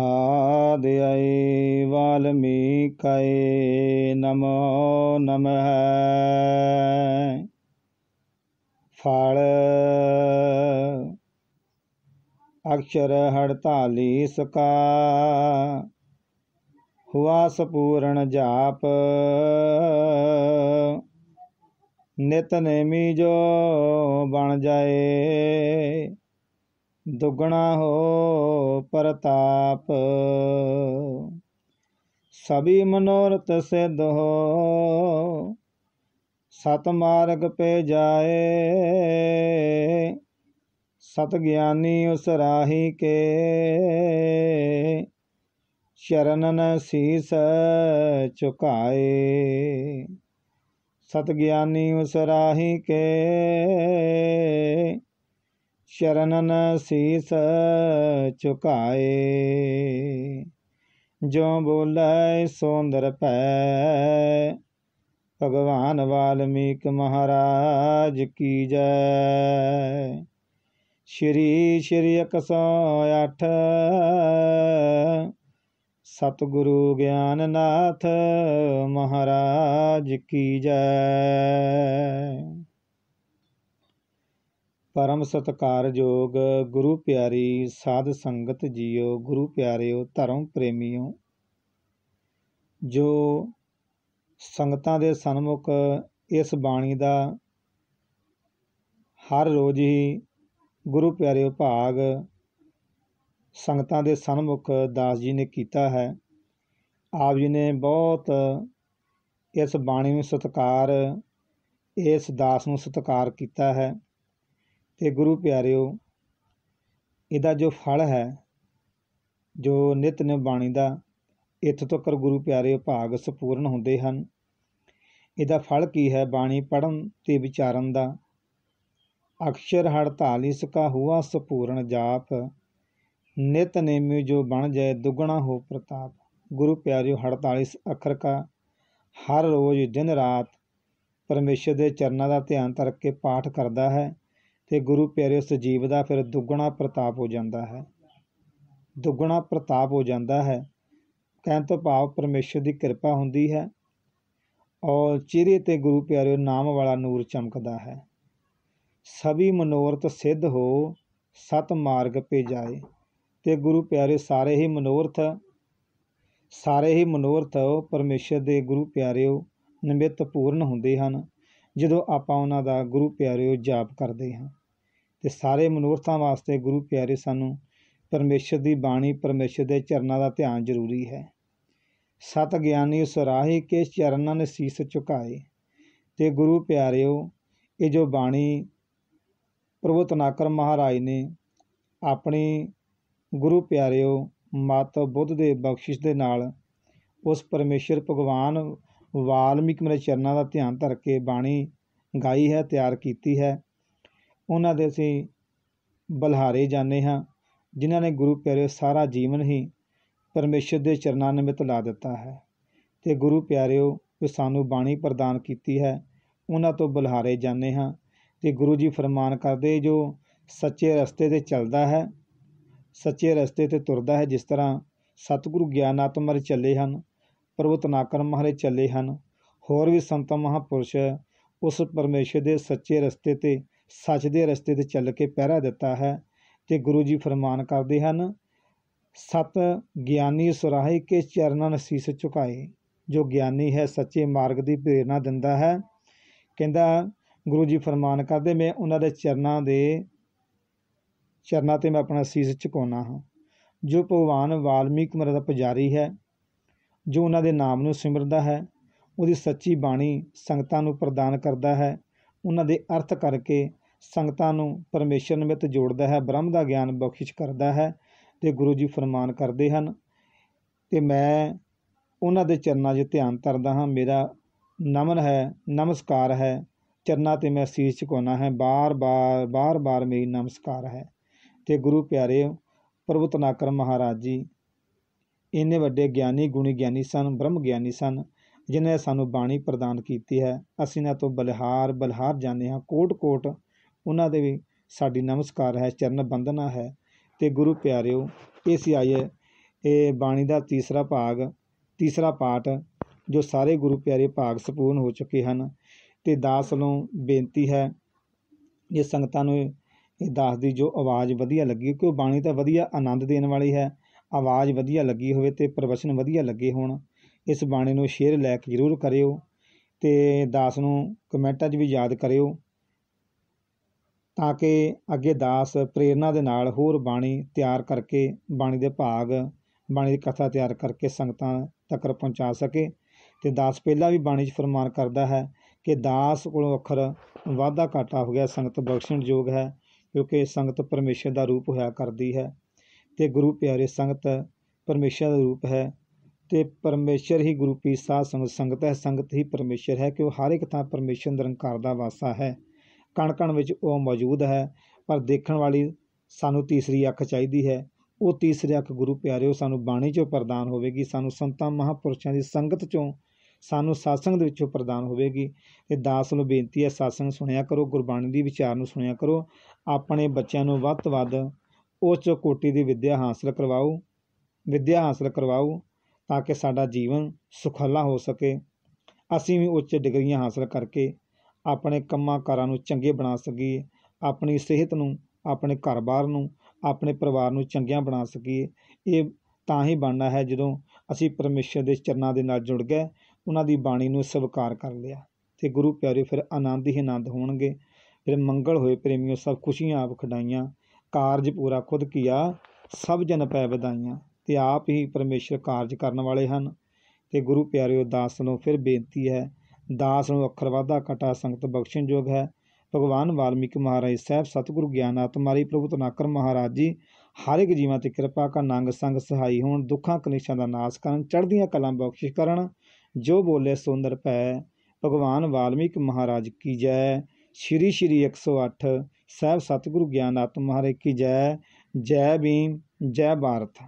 आदयै वाल्मीकये ਨਮੋ ਨਮਹ ਫਲ ਅਕਸ਼ਰ ਹੜਤਾਲੀ ਸਕਾ ਹੁਆ ਸਪੂਰਣ ਜਾਪ ਨਿਤ ਨੇਮੀ ਜੋ ਬਣ ਜਾਏ ਦੁਗਣਾ ਹੋ ਪ੍ਰਤਾਪ ਸਭੀ ਮਨੋਰਥ ਸਿਧ ਹੋ ਸਤ ਮਾਰਗ ਪੇ ਜਾਏ ਸਤ ਗਿਆਨੀ ਉਸ ਰਾਹੀ ਕੇ ਚਰਨਨ ਸੀਸ ਝੁਕਾਏ ਸਤ ਗਿਆਨੀ ਉਸ ਰਾਹੀ ਕੇ ਸ਼ਰਨਨ ਸੀਸ ਝੁਕਾਏ ਜੋ ਬੋਲੇ ਸੁੰਦਰ ਭੈ ਭਗਵਾਨ ਵਾਲਮੀਕ ਮਹਾਰਾਜ ਕੀ ਜੈ ਸ਼੍ਰੀ ਸ਼੍ਰੀ 108 ਸਤਿਗੁਰੂ ਗਿਆਨਨਾਥ ਮਹਾਰਾਜ ਕੀ ਜੈ ਪਰਮ ਸਤਕਾਰਯੋਗ ਗੁਰੂ ਪਿਆਰੀ ਸਾਧ ਸੰਗਤ ਜੀਓ ਗੁਰੂ ਪਿਆਰਿਓ ਧਰਮ ਪ੍ਰੇਮੀਓ ਜੋ ਸੰਗਤਾਂ ਦੇ ਸਨਮੁਖ ਇਸ ਬਾਣੀ ਦਾ ਹਰ ਰੋਜ਼ ਹੀ ਗੁਰੂ ਪਿਆਰਿਓ ਭਾਗ ਸੰਗਤਾਂ ਦੇ ਸਨਮੁਖ ਦਾਸ ਜੀ ਨੇ ਕੀਤਾ ਹੈ ਆਪ ਜੀ ਨੇ ਬਹੁਤ ਇਸ ਬਾਣੀ ਨੂੰ ਸਤਕਾਰ ਇਸ ਦਾਸ ਨੂੰ ਸਤਕਾਰ ਕੀਤਾ ਹੈ ਤੇ ਗੁਰੂ ਪਿਆਰਿਓ ਇਹਦਾ ਜੋ ਫਲ ਹੈ ਜੋ ਨਿਤ ਨਿ ਬਾਣੀ ਦਾ ਇੱਥੋਂ ਤੱਕ ਗੁਰੂ ਪਿਆਰਿਓ ਭਾਗ ਸੰਪੂਰਨ ਹੁੰਦੇ ਹਨ ਇਹਦਾ ਫਲ ਕੀ ਹੈ ਬਾਣੀ ਪੜਨ ਤੇ ਵਿਚਾਰਨ ਦਾ ਅਕਸ਼ਰ ਹੜਤਾਲੀ ਸਕਾ ਹੁਆ ਸੰਪੂਰਨ ਜਾਪ ਨਿਤਨੇਮੀ ਜੋ ਬਣ ਜਾਏ ਦੁਗਣਾ ਹੋ ਪ੍ਰਤਾਪ ਗੁਰੂ ਪਿਆਰਿਓ 48 ਅੱਖਰ ਕਾ ਹਰ ਰੋਜ਼ ਦਿਨ ਰਾਤ ਪਰਮੇਸ਼ਰ ਦੇ ਚਰਨਾਂ ਦਾ ਧਿਆਨ ਤਰਕ ਕੇ ਪਾਠ ਕਰਦਾ ਹੈ ਤੇ ਗੁਰੂ ਪਿਆਰਿਓ ਜੀਵ ਦਾ ਫਿਰ ਦੁੱਗਣਾ ਪ੍ਰਤਾਪ ਹੋ ਜਾਂਦਾ ਹੈ ਦੁੱਗਣਾ ਪ੍ਰਤਾਪ ਹੋ ਜਾਂਦਾ ਹੈ ਕਹਿਣ ਤੋਂ ਭਾਵ ਪਰਮੇਸ਼ਰ ਦੀ ਕਿਰਪਾ ਹੁੰਦੀ ਹੈ ਔਰ ਚਿਹਰੇ ਤੇ ਗੁਰੂ ਪਿਆਰਿਓ ਨਾਮ ਵਾਲਾ ਨੂਰ ਚਮਕਦਾ ਹੈ ਸਭੀ ਮਨੋਰਥ ਸਿੱਧ ਹੋ ਸਤ ਮਾਰਗ ਜਾਏ ਤੇ ਗੁਰੂ ਪਿਆਰੇ ਸਾਰੇ ਹੀ ਮਨੋਰਥ ਸਾਰੇ ਹੀ ਮਨੋਰਥ ਪਰਮੇਸ਼ਰ ਦੇ ਗੁਰੂ ਪਿਆਰਿਓ ਨਿਮਿਤ ਪੂਰਨ ਹੁੰਦੇ ਹਨ ਜਦੋਂ ਆਪਾਂ ਉਹਨਾਂ ਦਾ ਗੁਰੂ ਪਿਆਰਿਓ ਜਾਪ ਕਰਦੇ ਹਾਂ ਤੇ ਸਾਰੇ ਮਨੋਰਥਾਂ ਵਾਸਤੇ ਗੁਰੂ ਪਿਆਰੇ ਸਾਨੂੰ ਪਰਮੇਸ਼ਰ ਦੀ ਬਾਣੀ ਪਰਮੇਸ਼ਰ ਦੇ ਚਰਨਾਂ ਦਾ ਧਿਆਨ ਜ਼ਰੂਰੀ ਹੈ ਸਤ ਗਿਆਨੀ ਸਰਾਹੀ ਕੇ ਚਰਨਾਂ ਨੇ ਸੀਸ ਝੁਕਾਏ ਤੇ ਗੁਰੂ ਪਿਆਰਿਓ ਇਹ ਜੋ ਬਾਣੀ ਪ੍ਰਭੂ ਤਨਾਕਰ ਮਹਾਰਾਜ ਨੇ ਆਪਣੀ ਗੁਰੂ ਪਿਆਰਿਓ ਮਤ ਬੁੱਧ ਦੇ ਬਖਸ਼ਿਸ਼ ਦੇ ਨਾਲ ਉਸ ਪਰਮੇਸ਼ਰ ਭਗਵਾਨ ਵਾਲਮਿਕ ਮੇਰੇ ਚਰਨਾਂ ਦਾ ਧਿਆਨ ਧਰ ਕੇ ਬਾਣੀ ਗਾਈ ਹੈ ਤਿਆਰ ਕੀਤੀ ਹੈ ਉਹਨਾਂ ਦੇ ਅਸੀਂ ਬਲਹਾਰੇ ਜਾਣੇ ਹਾਂ ਜਿਨ੍ਹਾਂ ਨੇ ਗੁਰੂ ਪਿਆਰੇ ਸਾਰਾ ਜੀਵਨ ਹੀ ਪਰਮੇਸ਼ਰ ਦੇ ਚਰਨਾਂ ਨਿਮਿਤ ਲਾ ਦਿੱਤਾ ਹੈ ਤੇ ਗੁਰੂ ਪਿਆਰਿਓ ਜੋ ਸਾਨੂੰ ਬਾਣੀ ਪ੍ਰਦਾਨ ਕੀਤੀ ਹੈ ਉਹਨਾਂ ਤੋਂ ਬਲਹਾਰੇ ਜਾਣੇ ਹਾਂ ਤੇ ਗੁਰੂ ਜੀ ਫਰਮਾਨ ਕਰਦੇ ਜੋ ਸੱਚੇ ਰਸਤੇ ਤੇ ਚੱਲਦਾ ਹੈ ਸੱਚੇ ਰਸਤੇ ਤੇ ਤੁਰਦਾ ਹੈ ਜਿਸ ਤਰ੍ਹਾਂ ਸਤਿਗੁਰੂ ਗਿਆਨਾਤਮਰ ਚੱਲੇ ਹਨ ਪ੍ਰਭੂ ਨਾਕਰ ਮਹਾਰੇ ਚੱਲੇ ਹਨ ਹੋਰ ਵੀ ਸੰਤ ਮਹਾਪੁਰਸ਼ ਉਸ ਪਰਮੇਸ਼ਰ ਦੇ ਸੱਚੇ ਰਸਤੇ ਤੇ ਸੱਚ ਦੇ ਰਸਤੇ ਤੇ ਚੱਲ ਕੇ ਪਹਿਰਾ ਦਿੱਤਾ ਹੈ ਤੇ ਗੁਰੂ ਜੀ ਫਰਮਾਨ ਕਰਦੇ ਹਨ ਸਤ ਗਿਆਨੀ ਸੁਰਾਹੀ ਕੇ ਚਰਨਾਂ ਨਸੀਸ ਝੁਕਾਏ ਜੋ ਗਿਆਨੀ ਹੈ ਸੱਚੇ ਮਾਰਗ ਦੀ ਪ੍ਰੇਰਣਾ ਦਿੰਦਾ ਹੈ ਕਹਿੰਦਾ ਗੁਰੂ ਜੀ ਫਰਮਾਨ ਕਰਦੇ ਮੈਂ ਉਹਨਾਂ ਦੇ ਚਰਨਾਂ ਦੇ ਚਰਨਾਂ ਤੇ ਮੈਂ ਆਪਣਾ ਸੀਸ ਝੁਕਾਉਣਾ ਹਾਂ ਜੋ ਭਗਵਾਨ ਵਾਲਮੀਕ ਮਹਾਰਾਜ ਦਾ ਪੁਜਾਰੀ ਹੈ ਜੋ ਉਹਨਾਂ ਦੇ ਨਾਮ ਨੂੰ ਸਿਮਰਦਾ ਹੈ ਉਹਦੀ ਸੱਚੀ ਬਾਣੀ ਸੰਗਤਾਂ ਨੂੰ ਪ੍ਰਦਾਨ ਕਰਦਾ ਹੈ ਉਹਨਾਂ ਦੇ ਅਰਥ ਕਰਕੇ ਸੰਗਤਾਂ ਨੂੰ ਪਰਮੇਸ਼ਰ ਨਿਮਿਤ ਜੋੜਦਾ ਹੈ ਬ੍ਰਹਮ ਦਾ ਗਿਆਨ ਬਖਸ਼ਿਸ਼ ਕਰਦਾ ਹੈ ਤੇ ਗੁਰੂ ਜੀ ਫਰਮਾਨ ਕਰਦੇ ਹਨ ਤੇ ਮੈਂ ਉਹਨਾਂ ਦੇ ਚਰਨਾਂ 'ਚ ਧਿਆਨ ਤਰਦਾ ਹਾਂ ਮੇਰਾ ਨਮਨ ਹੈ ਨਮਸਕਾਰ ਹੈ ਚਰਨਾਂ ਤੇ ਮੈਂ ਸੀਸ ਝੁਕਾਉਣਾ ਹੈ ਬਾਰ-ਬਾਰ ਬਾਰ-ਬਾਰ ਮੇਰੀ ਨਮਸਕਾਰ ਹੈ ਤੇ ਗੁਰੂ ਪਿਆਰੇ ਪ੍ਰਭੂ ਤਨਾਕਰ ਮਹਾਰਾਜ ਜੀ ਇੰਨੇ ਵੱਡੇ ਗਿਆਨੀ ਗੁਣੀ ਗਿਆਨੀ ਸਨ ਬ੍ਰਹਮ ਗਿਆਨੀ ਸਨ ਜਿਨ੍ਹਾਂ ਨੇ ਸਾਨੂੰ ਬਾਣੀ ਪ੍ਰਦਾਨ ਕੀਤੀ ਹੈ ਅਸੀਂ ਇਹਨਾਂ ਤੋਂ ਬਲਿਹਾਰ ਬਲਹਾਰ ਜਾਂਦੇ ਹਾਂ ਕੋਟ ਕੋਟ ਉਹਨਾਂ ਦੇ ਵੀ ਸਾਡੀ ਨਮਸਕਾਰ ਹੈ ਚਰਨ ਬੰਦਨਾ ਹੈ ਤੇ ਗੁਰੂ ਪਿਆਰਿਓ ਇਹ ਸੀ ਆਏ ਇਹ ਬਾਣੀ ਦਾ ਤੀਸਰਾ ਭਾਗ ਤੀਸਰਾ ਪਾਠ ਜੋ ਸਾਰੇ ਗੁਰੂ ਪਿਆਰੇ ਭਾਗ ਸਪੂਰਨ ਹੋ ਚੁੱਕੇ ਹਨ ਤੇ ਦਾਸ ਨੂੰ ਬੇਨਤੀ ਹੈ ਇਹ ਸੰਗਤਾਂ ਨੂੰ ਇਹ ਦਾਸ ਦੀ ਜੋ ਆਵਾਜ਼ ਵਧੀਆ ਲੱਗੀ ਕਿ ਉਹ ਬਾਣੀ ਤਾਂ ਵਧੀਆ ਆਨੰਦ ਦੇਣ ਵਾਲੀ ਹੈ ਆਵਾਜ਼ ਵਧੀਆ ਲੱਗੀ ਹੋਵੇ ਤੇ ਪ੍ਰਵਚਨ ਵਧੀਆ ਲੱਗੇ ਹੋਣ ਇਸ ਬਾਣੀ ਨੂੰ ਸ਼ੇਅਰ ਲਾਇਕ ਜ਼ਰੂਰ ਕਰਿਓ ਤੇ ਦਾਸ ਨੂੰ ਕਮੈਂਟਾਂ 'ਚ ਵੀ ਯਾਦ ਕਰਿਓ ਤਾਂ ਕਿ ਅੱਗੇ ਦਾਸ ਪ੍ਰੇਰਣਾ ਦੇ ਨਾਲ ਹੋਰ ਬਾਣੀ ਤਿਆਰ ਕਰਕੇ ਬਾਣੀ ਦੇ ਭਾਗ ਬਾਣੀ ਦੀ ਕਥਾ ਤਿਆਰ ਕਰਕੇ ਸੰਗਤਾਂ ਤੱਕ ਪਹੁੰਚਾ ਸਕੇ ਤੇ ਦਾਸ ਪਹਿਲਾਂ ਵੀ ਬਾਣੀ 'ਚ ਫਰਮਾਨ ਕਰਦਾ ਹੈ ਕਿ ਦਾਸ ਕੋਲੋਂ ਅਖਰ ਵਾਦਾ ਘਾਟਾ ਹੋ ਗਿਆ ਸੰਗਤ ਬਖਸ਼ਣ ਯੋਗ ਹੈ ਕਿਉਂਕਿ ਸੰਗਤ ਪਰਮੇਸ਼ਰ ਦਾ ਰੂਪ ਹੋਇਆ ਕਰਦੀ ਹੈ ਤੇ ਗੁਰੂ ਪਿਆਰੇ ਸੰਗਤ ਪਰਮੇਸ਼ਰ ਦਾ ਰੂਪ ਹੈ ਤੇ ਪਰਮੇਸ਼ਰ ਹੀ ਗੁਰੂ ਪੀ ਸਾਧ ਸੰਗਤ ਸੰਗਤ ਹੈ ਸੰਗਤ ਹੀ ਪਰਮੇਸ਼ਰ ਹੈ ਕਿ ਉਹ ਹਰ ਇੱਕ ਥਾਂ ਪਰਮੇਸ਼ਰ ਨਿਰੰਕਾਰ ਦਾ ਵਾਸਾ ਹੈ ਕਣ ਕਣ ਵਿੱਚ ਉਹ ਮੌਜੂਦ ਹੈ ਪਰ ਦੇਖਣ ਵਾਲੀ ਸਾਨੂੰ ਤੀਸਰੀ ਅੱਖ ਚਾਹੀਦੀ ਹੈ ਉਹ ਤੀਸਰੀ ਅੱਖ ਗੁਰੂ ਉਹ ਸਾਨੂੰ ਬਾਣੀ ਚੋਂ ਪ੍ਰਦਾਨ ਹੋਵੇਗੀ ਸਾਨੂੰ ਸੰਤਾਂ ਮਹਾਪੁਰਸ਼ਾਂ ਦੀ ਸੰਗਤ ਚੋਂ ਸਾਨੂੰ satsang ਦੇ ਵਿੱਚੋਂ ਪ੍ਰਦਾਨ ਹੋਵੇਗੀ ਤੇ ਦਾਸ ਨੂੰ ਬੇਨਤੀ ਹੈ satsang ਸੁਣਿਆ ਕਰੋ ਗੁਰਬਾਣੀ ਦੀ ਵਿਚਾਰ ਨੂੰ ਸੁਣਿਆ ਕਰੋ ਆਪਣੇ ਬੱਚਿਆਂ ਨੂੰ ਵੱਧ ਤੋਂ ਵੱਧ ਉੱਚ ਕੋਟੀ ਦੀ ਵਿੱਦਿਆ ਹਾਸਲ ਕਰਵਾਓ ਵਿੱਦਿਆ ਹਾਸਲ ਕਰਵਾਓ ਤਾਂ ਕਿ ਸਾਡਾ ਜੀਵਨ ਸੁਖਾਲਾ ਹੋ ਸਕੇ ਅਸੀਂ ਵੀ ਉੱਚ ਡਿਗਰੀਆਂ ਹਾਸਲ ਕਰਕੇ ਆਪਣੇ ਕੰਮਾਂ ਕਾਰਾਂ ਨੂੰ ਚੰਗੇ ਬਣਾ ਸਕੀਏ ਆਪਣੀ ਸਿਹਤ ਨੂੰ ਆਪਣੇ ਘਰ-ਬਾਰ ਨੂੰ ਆਪਣੇ ਪਰਿਵਾਰ ਨੂੰ ਚੰਗਿਆ ਬਣਾ ਸਕੀਏ ਇਹ ਤਾਂ ਹੀ ਬਣਨਾ ਹੈ ਜਦੋਂ ਅਸੀਂ ਪਰਮੇਸ਼ਰ ਦੇ ਚਰਨਾਂ ਦੇ ਨਾਲ ਜੁੜ ਗਏ ਉਹਨਾਂ ਦੀ ਬਾਣੀ ਨੂੰ ਸਵਾਰ ਕਰ ਲਿਆ ਤੇ ਗੁਰੂ ਪਿਆਰੇ ਫਿਰ ਆਨੰਦ ਹੀ ਆਨੰਦ ਹੋਣਗੇ ਫਿਰ ਮੰਗਲ ਹੋਏ ਪ੍ਰੇਮੀਓ ਸਭ ਖੁਸ਼ੀਆਂ ਆਪ ਖਡਾਈਆਂ ਕਾਰਜ ਪੂਰਾ ਖੁਦ ਕੀਆ ਸਭ ਜਨ ਪੈ ਵਧਾਈਆਂ ਤੇ ਆਪ ਹੀ ਪਰਮੇਸ਼ਰ ਕਾਰਜ ਕਰਨ ਵਾਲੇ ਹਨ ਤੇ ਗੁਰੂ ਪਿਆਰਿਓ ਦਾਸ ਨੂੰ ਫਿਰ ਬੇਨਤੀ ਹੈ ਦਾਸ ਨੂੰ ਅਖਰਵਾਦਾ ਵਾਧਾ ਕਟਾ ਸੰਗਤ ਬਖਸ਼ਣ ਯੋਗ ਹੈ ਭਗਵਾਨ ਵਾਲਮੀਕ ਮਹਾਰਾਜ ਸਾਹਿਬ ਸਤਿਗੁਰੂ ਗਿਆਨ ਆਤਮਾਰੀ ਪ੍ਰਭੂ ਤਨਾਕਰ ਮਹਾਰਾਜ ਜੀ ਹਰ ਇੱਕ ਜੀਵਾਂ ਤੇ ਕਿਰਪਾ ਕਾ ਨੰਗ ਸੰਗ ਸਹਾਈ ਹੋਣ ਦੁੱਖਾਂ ਕਲੇਸ਼ਾਂ ਦਾ ਨਾਸ ਕਰਨ ਚੜ੍ਹਦੀਆਂ ਕਲਾਂ ਬਖਸ਼ਿਸ਼ ਕਰਨ ਜੋ ਬੋਲੇ ਸੁੰਦਰ ਪੈ ਭਗਵਾਨ ਵਾਲਮੀਕ ਮਹਾਰਾਜ ਕੀ ਜੈ ਸ਼੍ਰੀ ਸ਼੍ਰੀ 108 ਸਹਿਬ ਸਤਿਗੁਰੂ ਗਿਆਨ ਆਤਮ ਮਹਾਰਾਜ ਕੀ ਜੈ ਜੈ ਭੀਮ ਜੈ ਭਾਰਤ